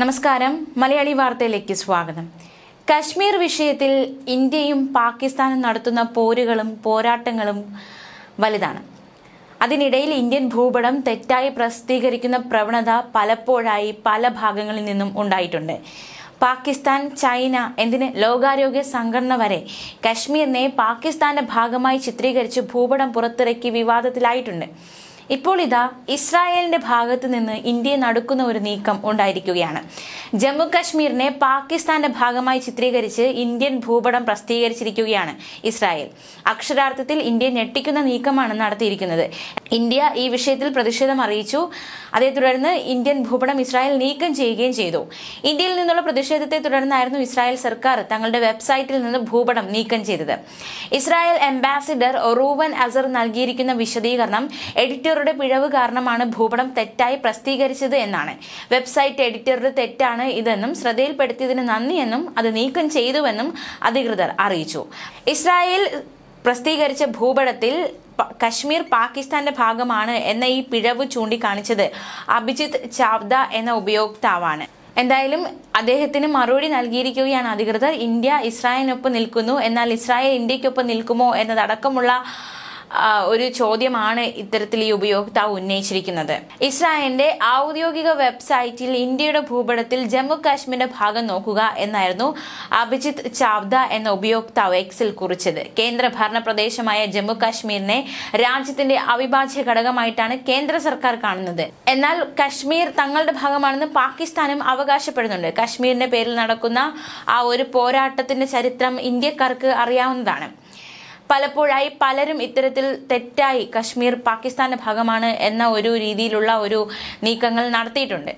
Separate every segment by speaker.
Speaker 1: നമസ്കാരം മലയാളി വാർത്തയിലേക്ക് സ്വാഗതം കശ്മീർ വിഷയത്തിൽ ഇന്ത്യയും പാകിസ്ഥാനും നടത്തുന്ന പോരുകളും പോരാട്ടങ്ങളും വലുതാണ് അതിനിടയിൽ ഇന്ത്യൻ ഭൂപടം തെറ്റായി പ്രസിദ്ധീകരിക്കുന്ന പ്രവണത പലപ്പോഴായി പല ഭാഗങ്ങളിൽ നിന്നും ഉണ്ടായിട്ടുണ്ട് പാകിസ്ഥാൻ ചൈന എന്തിന് ലോകാരോഗ്യ സംഘടന വരെ കശ്മീരിനെ പാകിസ്ഥാന്റെ ഭാഗമായി ചിത്രീകരിച്ച് ഭൂപടം പുറത്തിറക്കി വിവാദത്തിലായിട്ടുണ്ട് ഇപ്പോൾ ഇതാ ഇസ്രായേലിന്റെ ഭാഗത്ത് നിന്ന് ഇന്ത്യ നടക്കുന്ന ഒരു നീക്കം ഉണ്ടായിരിക്കുകയാണ് ജമ്മു കാശ്മീരിനെ പാകിസ്ഥാന്റെ ഭാഗമായി ചിത്രീകരിച്ച് ഇന്ത്യൻ ഭൂപടം പ്രസിദ്ധീകരിച്ചിരിക്കുകയാണ് ഇസ്രായേൽ അക്ഷരാർത്ഥത്തിൽ ഇന്ത്യ ഞെട്ടിക്കുന്ന നീക്കമാണ് നടത്തിയിരിക്കുന്നത് ഇന്ത്യ ഈ വിഷയത്തിൽ പ്രതിഷേധം അറിയിച്ചു അതേ തുടർന്ന് ഇന്ത്യൻ ഭൂപടം ഇസ്രായേൽ നീക്കം ചെയ്യുകയും ചെയ്തു ഇന്ത്യയിൽ നിന്നുള്ള പ്രതിഷേധത്തെ തുടർന്നായിരുന്നു ഇസ്രായേൽ സർക്കാർ തങ്ങളുടെ വെബ്സൈറ്റിൽ നിന്ന് ഭൂപടം നീക്കം ചെയ്തത് ഇസ്രായേൽ അംബാസിഡർ റൂവൻ അസർ നൽകിയിരിക്കുന്ന വിശദീകരണം എഡിറ്റർ എഡിറ്ററുടെ പിഴവ് കാരണമാണ് ഭൂപടം തെറ്റായി പ്രസിദ്ധീകരിച്ചത് എന്നാണ് വെബ്സൈറ്റ് എഡിറ്ററുടെ തെറ്റാണ് ഇതെന്നും ശ്രദ്ധയിൽപ്പെടുത്തിയതിന് നന്ദിയെന്നും അത് നീക്കം ചെയ്തുവെന്നും അധികൃതർ അറിയിച്ചു ഇസ്രായേൽ പ്രസിദ്ധീകരിച്ച ഭൂപടത്തിൽ കശ്മീർ പാകിസ്ഥാന്റെ ഭാഗമാണ് എന്ന ഈ പിഴവ് ചൂണ്ടിക്കാണിച്ചത് അഭിജിത്ത് ചാവ്ദ എന്ന ഉപയോക്താവാണ് എന്തായാലും അദ്ദേഹത്തിന് മറുപടി നൽകിയിരിക്കുകയാണ് അധികൃതർ ഇന്ത്യ ഇസ്രായേലിനൊപ്പം നിൽക്കുന്നു എന്നാൽ ഇസ്രായേൽ ഇന്ത്യക്കൊപ്പം നിൽക്കുമോ എന്നതടക്കമുള്ള ഒരു ചോദ്യമാണ് ഇത്തരത്തിൽ ഈ ഉപയോക്താവ് ഉന്നയിച്ചിരിക്കുന്നത് ഇസ്രായേലിന്റെ ഔദ്യോഗിക വെബ്സൈറ്റിൽ ഇന്ത്യയുടെ ഭൂപടത്തിൽ ജമ്മു കാശ്മീരിന്റെ ഭാഗം നോക്കുക എന്നായിരുന്നു അഭിജിത് ചാവ്ദ എന്ന ഉപയോക്താവ് എക്സിൽ കുറിച്ചത് കേന്ദ്ര ഭരണ പ്രദേശമായ ജമ്മു കാശ്മീരിനെ രാജ്യത്തിന്റെ അവിഭാജ്യ ഘടകമായിട്ടാണ് കേന്ദ്ര സർക്കാർ കാണുന്നത് എന്നാൽ കശ്മീർ തങ്ങളുടെ ഭാഗമാണെന്ന് പാകിസ്ഥാനും അവകാശപ്പെടുന്നുണ്ട് കശ്മീരിന്റെ പേരിൽ നടക്കുന്ന ആ ഒരു പോരാട്ടത്തിന്റെ ചരിത്രം ഇന്ത്യക്കാർക്ക് അറിയാവുന്നതാണ് പലപ്പോഴായി പലരും ഇത്തരത്തിൽ തെറ്റായി കശ്മീർ പാകിസ്ഥാന്റെ ഭാഗമാണ് എന്ന ഒരു രീതിയിലുള്ള ഒരു നീക്കങ്ങൾ നടത്തിയിട്ടുണ്ട്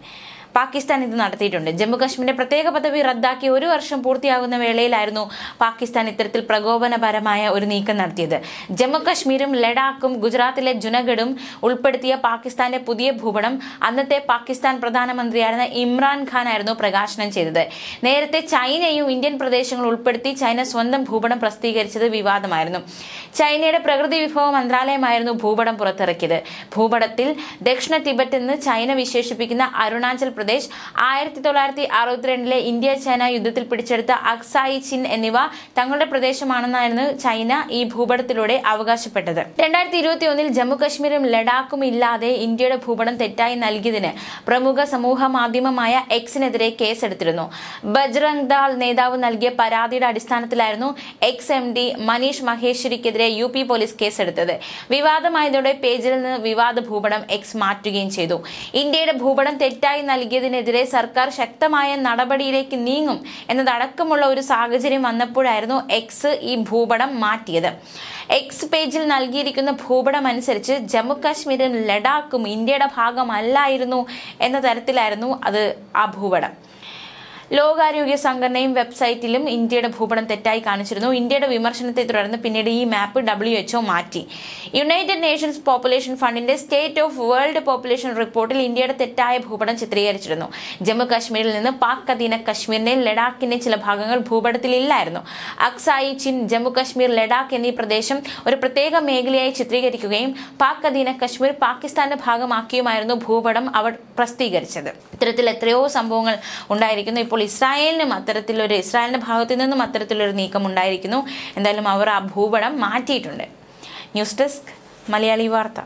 Speaker 1: പാകിസ്ഥാൻ ഇത് നടത്തിയിട്ടുണ്ട് ജമ്മുകാശ്മീരിന്റെ പ്രത്യേക പദവി റദ്ദാക്കി ഒരു വർഷം പൂർത്തിയാകുന്ന വേളയിലായിരുന്നു പാകിസ്ഥാൻ ഇത്തരത്തിൽ പ്രകോപനപരമായ ഒരു നീക്കം നടത്തിയത് ജമ്മുകാശ്മീരും ലഡാക്കും ഗുജറാത്തിലെ ജുനഗഡും ഉൾപ്പെടുത്തിയ പാകിസ്ഥാന്റെ പുതിയ ഭൂപടം അന്നത്തെ പാകിസ്ഥാൻ പ്രധാനമന്ത്രിയായിരുന്ന ഇമ്രാൻഖാൻ ആയിരുന്നു പ്രകാശനം ചെയ്തത് നേരത്തെ ചൈനയും ഇന്ത്യൻ പ്രദേശങ്ങൾ ഉൾപ്പെടുത്തി ചൈന സ്വന്തം ഭൂപടം പ്രസിദ്ധീകരിച്ചത് വിവാദമായിരുന്നു ചൈനയുടെ പ്രകൃതി വിഭവ മന്ത്രാലയമായിരുന്നു ഭൂപടം പുറത്തിറക്കിയത് ഭൂപടത്തിൽ ദക്ഷിണ ടിബറ്റ് എന്ന് ചൈന വിശേഷിപ്പിക്കുന്ന അരുണാചൽ ഉത്തർപ്രദേശ് ആയിരത്തി തൊള്ളായിരത്തി അറുപത്തിരണ്ടിലെ ഇന്ത്യ ചൈന യുദ്ധത്തിൽ പിടിച്ചെടുത്ത അക്സായി ചിൻ എന്നിവ തങ്ങളുടെ പ്രദേശമാണെന്നായിരുന്നു ചൈന ഈ ഭൂപടത്തിലൂടെ അവകാശപ്പെട്ടത് രണ്ടായിരത്തി ഇരുപത്തി ഒന്നിൽ ജമ്മുകശ്മീരും ലഡാക്കും ഇല്ലാതെ ഇന്ത്യയുടെ ഭൂപടം തെറ്റായി നൽകിയതിന് പ്രമുഖ സമൂഹ മാധ്യമമായ എക്സിനെതിരെ കേസെടുത്തിരുന്നു ബജ്രംഗ് ദാൽ നേതാവ് നൽകിയ പരാതിയുടെ അടിസ്ഥാനത്തിലായിരുന്നു എക്സ് എം ഡി മനീഷ് മഹേശ്വരിക്കെതിരെ യു പി പോലീസ് കേസെടുത്തത് വിവാദമായതോടെ പേജിൽ നിന്ന് വിവാദ ഭൂപടം എക്സ് മാറ്റുകയും ചെയ്തു ഇന്ത്യയുടെ ഭൂപടം തെറ്റായി നൽകി നൽകിയതിനെതിരെ സർക്കാർ ശക്തമായ നടപടിയിലേക്ക് നീങ്ങും എന്നതടക്കമുള്ള ഒരു സാഹചര്യം വന്നപ്പോഴായിരുന്നു എക്സ് ഈ ഭൂപടം മാറ്റിയത് എക്സ് പേജിൽ നൽകിയിരിക്കുന്ന ഭൂപടം അനുസരിച്ച് ജമ്മു കാശ്മീരും ലഡാക്കും ഇന്ത്യയുടെ ഭാഗമല്ലായിരുന്നു എന്ന തരത്തിലായിരുന്നു അത് ആ ഭൂപടം ലോകാരോഗ്യ സംഘടനയും വെബ്സൈറ്റിലും ഇന്ത്യയുടെ ഭൂപടം തെറ്റായി കാണിച്ചിരുന്നു ഇന്ത്യയുടെ വിമർശനത്തെ തുടർന്ന് പിന്നീട് ഈ മാപ്പ് ഡബ്ല്യു എച്ച്ഒ മാറ്റി യുണൈറ്റഡ് നേഷൻസ് പോപ്പുലേഷൻ ഫണ്ടിന്റെ സ്റ്റേറ്റ് ഓഫ് വേൾഡ് പോപ്പുലേഷൻ റിപ്പോർട്ടിൽ ഇന്ത്യയുടെ തെറ്റായ ഭൂപടം ചിത്രീകരിച്ചിരുന്നു ജമ്മു കാശ്മീരിൽ നിന്ന് പാക് അധീന കശ്മീരിനെ ലഡാക്കിന്റെ ചില ഭാഗങ്ങൾ ഭൂപടത്തിൽ ഇല്ലായിരുന്നു അക്സായി ചിൻ ജമ്മു കാശ്മീർ ലഡാക്ക് എന്നീ പ്രദേശം ഒരു പ്രത്യേക മേഖലയായി ചിത്രീകരിക്കുകയും പാക് അധീന കശ്മീർ പാകിസ്ഥാന്റെ ഭാഗമാക്കിയുമായിരുന്നു ഭൂപടം അവർ പ്രസിദ്ധീകരിച്ചത് ഇത്തരത്തിൽ എത്രയോ സംഭവങ്ങൾ ഉണ്ടായിരിക്കുന്നു ഇപ്പോൾ ഇസ്രായേലിനും അത്തരത്തിലൊരു ഇസ്രായേലിന്റെ ഭാഗത്തു നിന്നും അത്തരത്തിലൊരു നീക്കം ഉണ്ടായിരിക്കുന്നു എന്തായാലും അവർ ആ ഭൂപടം മാറ്റിയിട്ടുണ്ട് ന്യൂസ് ഡെസ്ക് മലയാളി വാർത്ത